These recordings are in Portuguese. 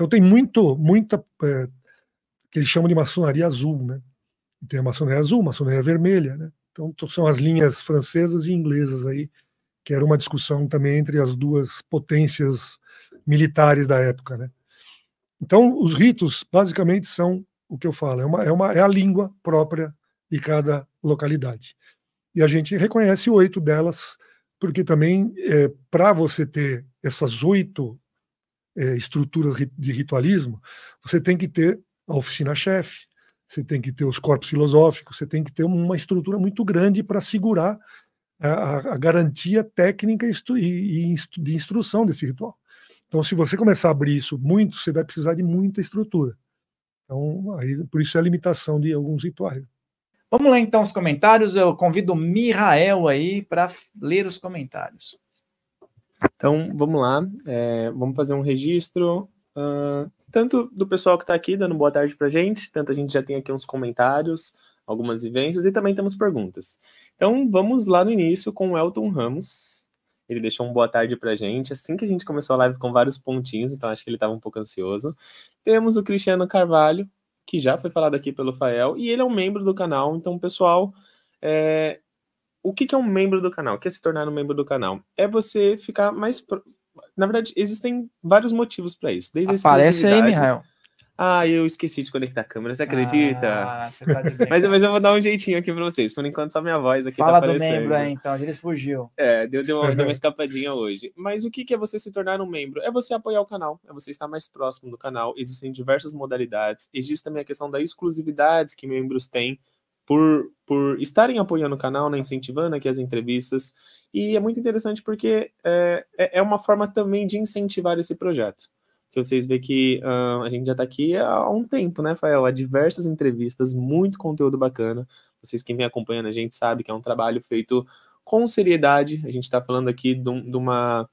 Então tem muito, muita é, que eles chamam de maçonaria azul, né? Tem a maçonaria azul, maçonaria vermelha, né? Então são as linhas francesas e inglesas aí, que era uma discussão também entre as duas potências militares da época, né? Então os ritos basicamente são o que eu falo, é uma, é uma é a língua própria de cada localidade. E a gente reconhece oito delas, porque também é, para você ter essas oito é, estrutura de ritualismo, você tem que ter a oficina-chefe, você tem que ter os corpos filosóficos, você tem que ter uma estrutura muito grande para segurar a, a, garantia técnica e, de instrução desse ritual. Então, se você começar a abrir isso muito, você vai precisar de muita estrutura. Então, aí, por isso é a limitação de alguns rituais. Vamos lá então os comentários. Eu convido o Mirael aí para ler os comentários. Então, vamos lá, é, vamos fazer um registro, uh, tanto do pessoal que está aqui dando boa tarde para a gente, tanto a gente já tem aqui uns comentários, algumas vivências e também temos perguntas. Então, vamos lá no início com o Elton Ramos. Ele deixou um boa tarde para a gente, assim que a gente começou a live com vários pontinhos, então acho que ele estava um pouco ansioso. Temos o Cristiano Carvalho, que já foi falado aqui pelo Fael, e ele é um membro do canal, então, pessoal, é, o que, que, é um membro do canal? O que é se tornar um membro do canal? É você ficar mais. Pro... Na verdade, existem vários motivos para isso. Desde Aparece a aí, Mihail. Ah, eu esqueci de conectar a câmera, você acredita? Ah, você tá de bem, mas, mas eu vou dar um jeitinho aqui pra vocês. Por enquanto, só minha voz aqui Fala tá aparecendo. Fala do membro aí, então. gente fugiu. É, deu, deu, uma, deu uma escapadinha hoje. Mas o que, que é você se tornar um membro? É você apoiar o canal, é você estar mais próximo do canal. Existem diversas modalidades. Existe também a questão da exclusividade que membros têm por, por estarem apoiando o canal, né, incentivando aqui as entrevistas. E é muito interessante porque é, é, é uma forma também de incentivar esse projeto. Que vocês veem que uh, a gente já está aqui há um tempo, né, Fael? Há diversas entrevistas, muito conteúdo bacana. Vocês que vem acompanhando a gente sabe que é um trabalho feito com seriedade. A gente está falando aqui de, de uma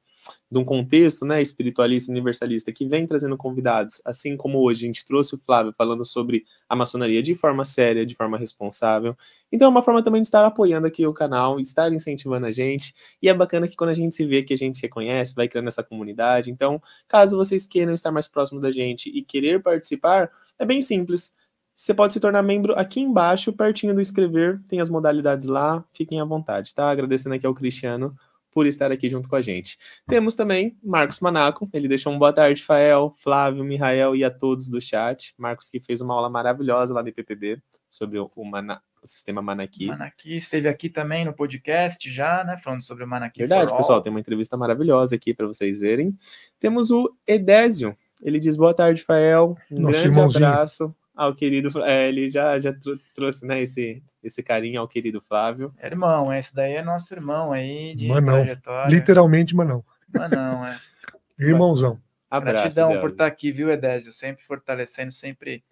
de um contexto né, espiritualista, universalista, que vem trazendo convidados, assim como hoje a gente trouxe o Flávio falando sobre a maçonaria de forma séria, de forma responsável. Então é uma forma também de estar apoiando aqui o canal, estar incentivando a gente. E é bacana que quando a gente se vê, que a gente se reconhece, vai criando essa comunidade. Então, caso vocês queiram estar mais próximo da gente e querer participar, é bem simples. Você pode se tornar membro aqui embaixo, pertinho do inscrever, tem as modalidades lá, fiquem à vontade, tá? Agradecendo aqui ao Cristiano por estar aqui junto com a gente. Temos também Marcos Manaco, ele deixou um boa tarde, Fael, Flávio, Mihael e a todos do chat. Marcos que fez uma aula maravilhosa lá no IPPB sobre o, Mana, o sistema Manaki. Manaki esteve aqui também no podcast já, né, falando sobre o Manaki. Verdade, pessoal, tem uma entrevista maravilhosa aqui para vocês verem. Temos o Edésio, ele diz boa tarde, Fael, um Nosso grande abraço ao querido. É, ele já, já trouxe né, esse, esse carinho ao querido Flávio. É irmão, é, esse daí é nosso irmão aí de manão. trajetória. Literalmente, Manão. Manão, é. Irmãozão. Abraço, Gratidão Deus. por estar aqui, viu, Edésio? Sempre fortalecendo, sempre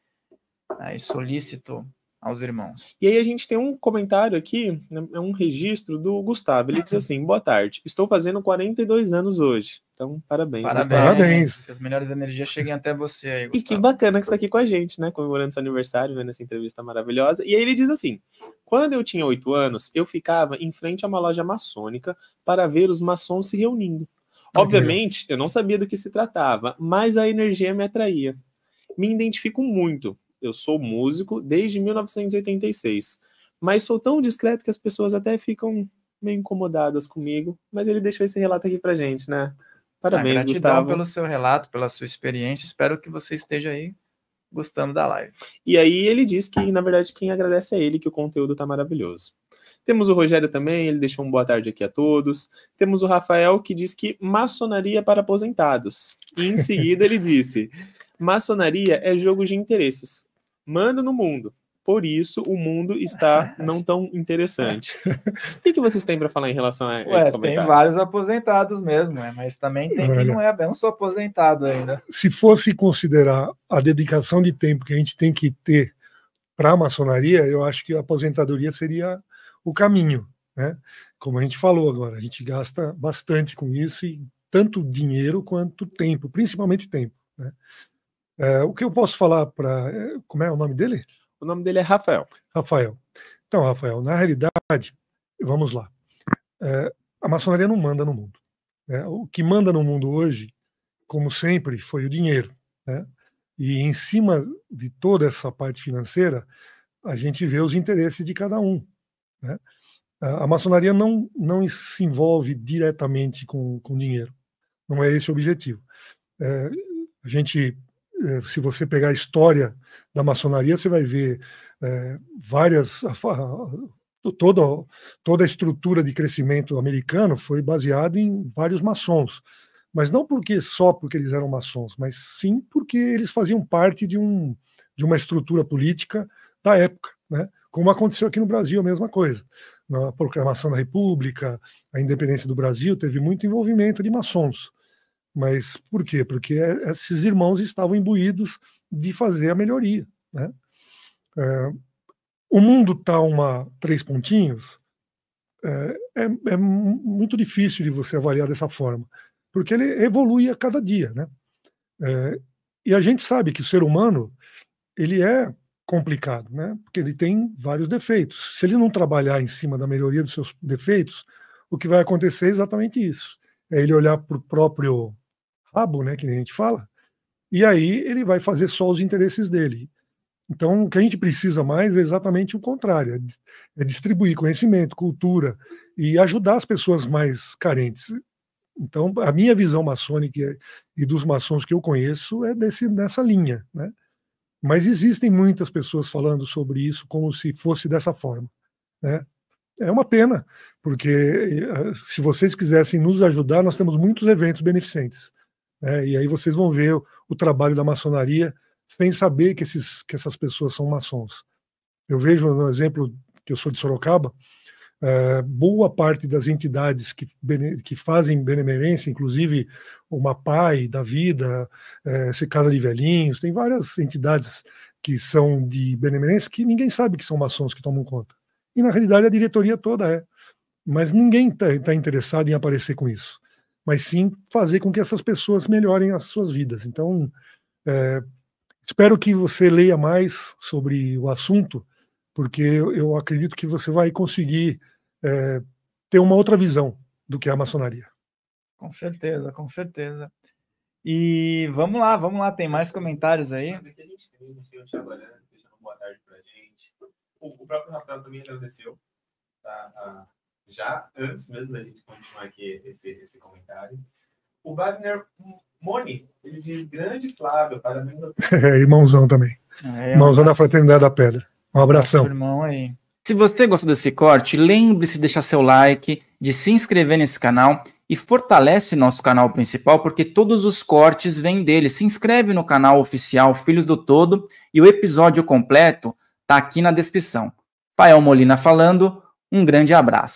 aí, solícito aos irmãos. E aí a gente tem um comentário aqui, né, é um registro do Gustavo. Ele diz uhum. assim: boa tarde, estou fazendo 42 anos hoje. Então, parabéns. Parabéns. parabéns. Que as melhores energias cheguem até você aí, Gustavo. E que bacana que está aqui com a gente, né? Comemorando seu aniversário, vendo essa entrevista maravilhosa. E aí ele diz assim: quando eu tinha 8 anos, eu ficava em frente a uma loja maçônica para ver os maçons se reunindo. Obviamente, eu não sabia do que se tratava, mas a energia me atraía. Me identifico muito, eu sou músico desde 1986, mas sou tão discreto que as pessoas até ficam meio incomodadas comigo, mas ele deixou esse relato aqui pra gente, né? Parabéns, ah, Gustavo. pelo seu relato, pela sua experiência. Espero que você esteja aí gostando da live. E aí ele diz que, na verdade, quem agradece é ele, que o conteúdo tá maravilhoso. Temos o Rogério também, ele deixou um boa tarde aqui a todos. Temos o Rafael, que diz que maçonaria para aposentados. E em seguida ele disse: maçonaria é jogo de interesses. Mando no mundo. Por isso, o mundo está não tão interessante. o que, que vocês têm para falar em relação a Ué, esse comentário? Tem vários aposentados mesmo, né? mas também tem Olha, quem não é, eu não sou aposentado ainda. Se fosse considerar a dedicação de tempo que a gente tem que ter para a maçonaria, eu acho que a aposentadoria seria o caminho. Né? Como a gente falou agora, a gente gasta bastante com isso, e tanto dinheiro quanto tempo, principalmente tempo. Né? É, o que eu posso falar para. É, como é o nome dele? O nome dele é Rafael. Rafael. Então, Rafael, na realidade, vamos lá. É, a maçonaria não manda no mundo. Né? O que manda no mundo hoje, como sempre, foi o dinheiro. Né? E em cima de toda essa parte financeira, a gente vê os interesses de cada um. Né? A maçonaria não, não se envolve diretamente com, com dinheiro. Não é esse o objetivo. É, a gente é, se você pegar a história da maçonaria, você vai ver é, várias. Toda, toda a estrutura de crescimento americano foi baseada em vários maçons. Mas não porque só porque eles eram maçons, mas sim porque eles faziam parte de, um, de uma estrutura política da época. Né? Como aconteceu aqui no Brasil, a mesma coisa. Na proclamação da República, a independência do Brasil, teve muito envolvimento de maçons. Mas por quê? Porque eh, esses irmãos estavam imbuídos de fazer a melhoria. Né? É, o mundo está uma três pontinhos, é, é, é, muito difícil de você avaliar dessa forma, porque ele evolui a cada dia, né? É, e a gente sabe que o ser humano ele é complicado, né? Porque ele tem vários defeitos. Se ele não trabalhar em cima da melhoria dos seus defeitos, o que vai acontecer é exatamente isso: é ele olhar para o próprio rabo, né, que nem a gente fala, e aí ele vai fazer só os interesses dele. Então, o que a gente precisa mais é exatamente o contrário: é, é distribuir conhecimento, cultura e ajudar as pessoas mais carentes. Então, a minha visão maçônica e dos maçons que eu conheço é desse, nessa linha. Né? Mas existem muitas pessoas falando sobre isso como se fosse dessa forma. Né? É uma pena, porque eh, se vocês quisessem nos ajudar, nós temos muitos eventos beneficentes. Né? E aí vocês vão ver o, o, trabalho da maçonaria sem saber que, esses, que essas pessoas são maçons. Eu vejo no exemplo que eu sou de Sorocaba, é, boa parte das entidades que, que fazem benemerência, inclusive o MAPAI da Vida, é, Casa de Velhinhos, tem várias entidades que são de benemerência que ninguém sabe que são maçons que tomam conta. E na realidade a diretoria toda é. Mas ninguém está tá interessado em aparecer com isso mas sim fazer com que essas pessoas melhorem as suas vidas. Então, é, espero que você leia mais sobre o assunto, porque eu acredito que você vai conseguir é, ter uma outra visão do que é a maçonaria. Com certeza, com certeza. E vamos lá, vamos lá, tem mais comentários aí. o próprio Rafael também agradeceu tá, a, já antes mesmo da gente continuar aqui esse, esse comentário. O Wagner Moni, ele diz: Grande Flávio, parabéns a É, Irmãozão também. É, Irmãozão da Fraternidade da Pedra. Um abração. Irmão aí. Se você gostou desse corte, lembre-se de deixar seu like, de se inscrever nesse canal e fortalece nosso canal principal, porque todos os cortes vêm dele. Se inscreve no canal oficial Filhos do Todo e o episódio completo está aqui na descrição. Pael Molina falando, um grande abraço.